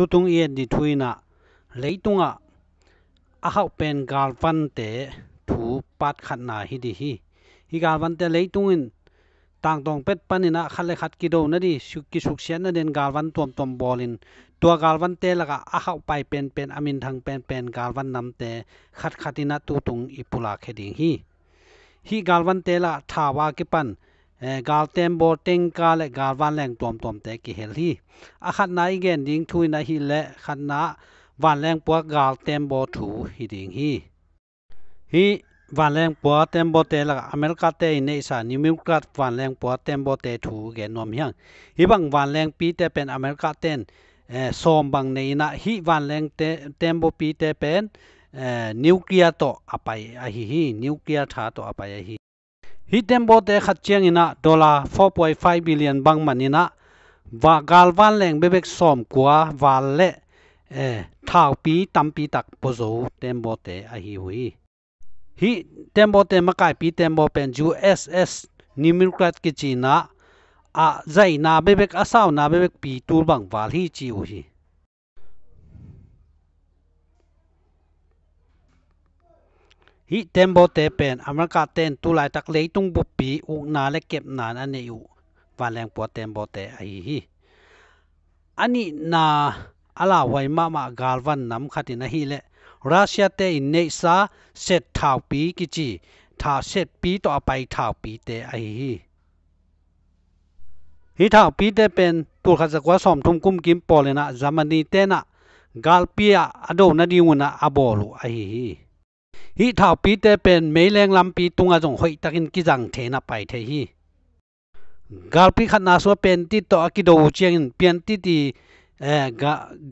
ตุตุงเอ็นดิทุยนะเลยตุงอ่ะอาเขาเป็นกาลวันเตะถูปัดขัดหนาฮิดิฮีฮีกาลวันเตะเลยตุงอินต่างตรงเป็ดปันนี่นะขัดเลยขัดกิโดนั่นดิสุกิสุกเสียนั่นเดนกาลวันตัวตัวบอลินตัวกาลวันเตะละก็อาเขาไปเป็นเป็นอามินทางเป็นเป็นกาลวันนำเตะขัดขัดินะตุตุงอิปุลาเคดิงฮีฮีกาลวันเตะละทาวากิปัน gal tem bo teng ka le gal van leng tom tom te ki hel hi a khat na i gen ding thui na hi le khat na van leng po gal tem bo thu hi ding hi hi van leng po tem bo te la america te ne sa ni mi ka van leng po tem bo te thu ge nom hyang hi bang van leng pi te pen america ten som bang nei na hi van leng te tem bo pi te pen นิวเคลียร์ต่ออไปไอฮีฮีนิวเคลียร์ชาต่ออไปไอฮี hi tembo te khat chiang ina dollar 4.5 billion bang manina và galvan leng bebek som kwa và le eh thao pi tam pi tak pozo tembo te a hi hui hi tembo te makai pi tembo pen uss nimilkrat ki china a zai na bebek asaw na bebek pi tur bang wal hi chi u hi อิเต็มบอเตเป็นอเมริกาเต็นตุไลตักเลยตุงบุปีอุกนาและเก็บนานอันนี้อยู่วันแรงปวดเต็มบอเตอฮีอันนี้นาอลาไวมามากาลวันน้ำขัดนะฮีเลรัสเซียเตินเนซาเซตทาวปีกิจีท่าเซตปีต่อไปท่าวปีเตอฮีฮิท่าวปีเตเป็นตุลขจักว่าสมทุ่มกุมกิมปอลนะจามันนีเตนะกาลปีอยอดูนาดิวนะอบอลูอฮีฮี้าวปีเตเป็นไม่แรงลำปีตุงอาจงหอยตักินกิจังเทนับไปเทฮีกาลปีขันนาสวเป็นที่ต่อกิโดเจียงเปลี่ยนที่ที่เอ่อ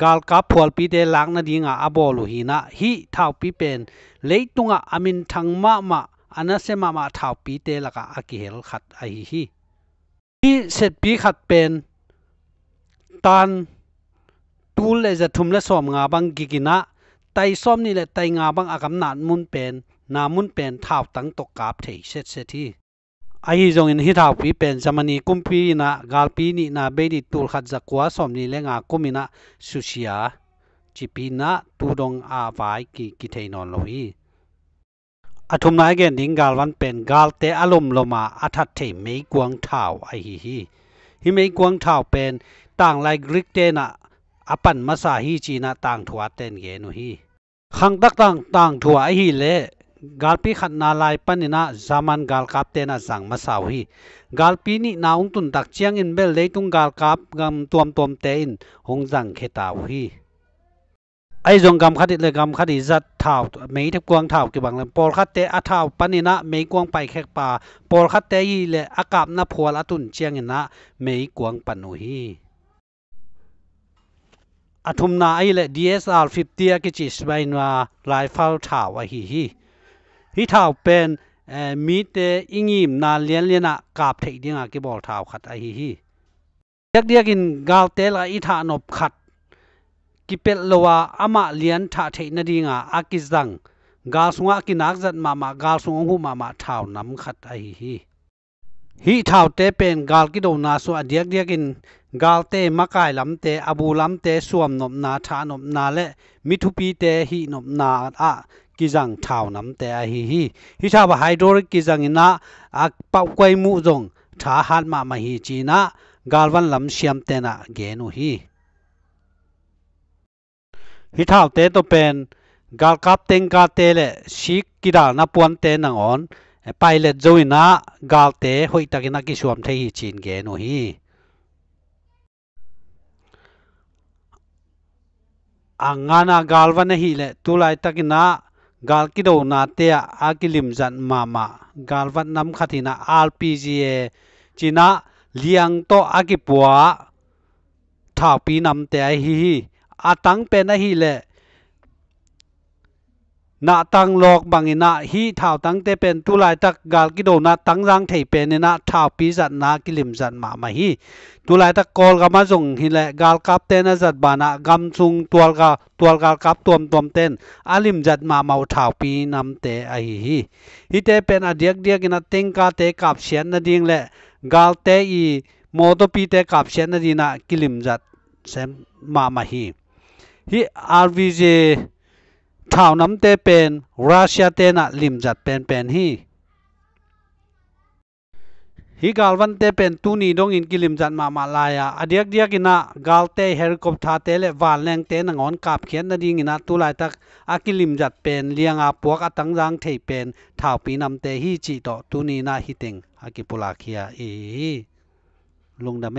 กาลกับพวลปีเต่ลังนาดีงาอบอลุฮีนะฮี้าวปีเป็นเลยตุงอาอมินทังมามาอันนั้นเสมามาถาวปีเต่ละกาอากิเฮลขัดไอฮีฮีเสร็จปีขัดเป็นตันตูเลจะทุ่มและสอมงาบังกิกินะไตซ้อมนี่แหละไตงาบังอากำนานมุนเป็นนามุนเป็นท้าวตั้งตกกาบเทเสเสที่ไอ้จงอินฮิทาวปีเป็นสมันีกุมปีนะกาลปีนี่นาเบดิตูลขัดจักวาสมนี่เลงากุมินะสุชียาจิปีนะตูดงอาไวกิกิเทนอนลฮีอาทุมนายแกนิงกาลวันเป็นกาลเตอารมณ์ลมาอัทัดเทไม่กวงเท้าไอฮีฮีฮิไม่กวงเท้าเป็นต่างลายกริกเตนะ apan masa hi china tang thua ten ge nu hi khang tak tang tang thua hi le galpi khatna lai panina zaman gal kap te na jang masaw hi galpi ni naung tun tak chiang in bel leitung gal kap gam tuam tuam te in hong jang khetaw hi ai zong gam khadi le gam khadi zat thau mei thep kwang thau ki bang lam por khat te a thau panina mei kwang pai khek pa por khat te hi le akap na phol atun chiang in na mei kwang panu hi อธุมนาไอเล DSR 50อะกิจิสไปนัวลายฟอาถาวฮีฮีฮีถ่าวเป็นเอ่อมีเตอิงิมนาเลียนเลียนะกาบเทดิงากิบอลถาวขัดไอฮีฮีด็กเดียกินกาวเตลอีถานบขัดกิเป็โลวาอามาเลียนถ่าเทนดิงาอากิจังกาสุงอากินักจัดมามากาสุงหูมามาถาวน้ำขัดไอฮีฮีฮีทาวเตเป็นกาลกิโดนาสวเดียกเดียกินกาลเตมาไกลลำเตอาบูลำเตสวมนบนาชานบนาและมิทุปีเตฮีนบนาอ่ะกิจังทาวน้ำเตอฮีฮีฮีชาบไฮโดรกิจังอินะอะปาวายมุจงชาฮันมาไม่ฮีจีนากาลวันลำเชียมเตนะเกนุฮีฮีทาวเตตัวเป็นกาลกับเตงกาเตเลชิกกิดานับวันเตนังออน pilot joina galte hoitakina ki suam thei chin ge no hi angana galwana hi le tulai takina gal ki do na te a ki lim zan mama galwan nam khatina rpg china liang to aki pua thapi nam te hi hi atang pe na hi le นาตังลอกบางินาฮีท่าตั้งแต่เป็นตุลายตักกาลกิโดนาตั้งร่างเทเป็นนาท่าปีจัดนากิลิมจัดมามาฮีตุลายตักกอลกามาสงฮิเลกาลกับเตนจัดบานากำซุงตัวกาตัวกาลกับตัวมตัวเตนอาลิมจัดมาเมาท่าปีนำเตไอฮีฮีเตเป็นอาเดียกเดียกินาเต็งกาเตกับเชียนนาดิงเละกาลเตอีโมโตปีเตกับเชียนนาดีนากิลิมจัดเซมมามาฮีฮีอาร์วีเจท่าวน้ำเตเป็นรัสเซียเตนะลิมจัดเป็นเป็นฮีฮีกาลวันเตเป็นตูนีดงอินกิลิมจัดมามาลายาอเดียกเดียกินะกาลเตเฮลิคอปทาเตเลวานแรงเตนงอนกาบเขียนนาดิงินะตูลายตักอากิลิมจัดเป็นเลียงอาปวกอตังรังเทเป็นท่าวปีน้ำเตฮีจีตตูนีนาฮิติงอากิปุลาเคียอีลุงดาเม